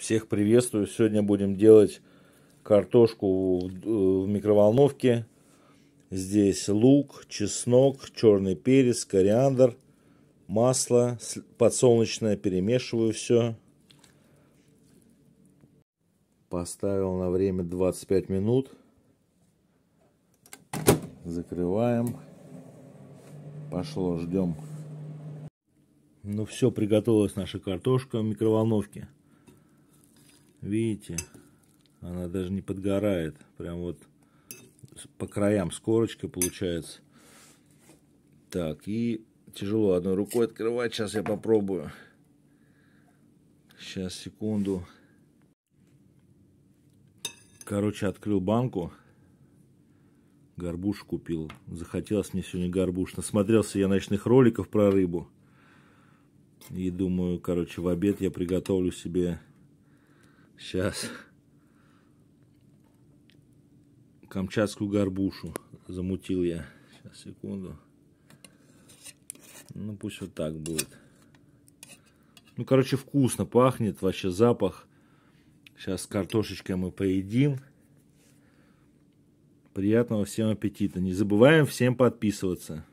Всех приветствую. Сегодня будем делать картошку э, в микроволновке. Здесь лук, чеснок, черный перец, кориандр, масло подсолнечное. Перемешиваю все. Поставил на время 25 минут. Закрываем. Пошло, ждем. Ну все, приготовилась наша картошка в микроволновке. Видите, она даже не подгорает. Прям вот по краям с корочкой получается. Так, и тяжело одной рукой открывать. Сейчас я попробую. Сейчас, секунду. Короче, открыл банку. Горбуш купил. Захотелось мне сегодня горбуш. Насмотрелся я ночных роликов про рыбу. И думаю, короче, в обед я приготовлю себе Сейчас. Камчатскую горбушу замутил я. Сейчас, секунду. Ну, пусть вот так будет. Ну, короче, вкусно пахнет. Вообще запах. Сейчас с картошечкой мы поедим. Приятного всем аппетита. Не забываем всем подписываться.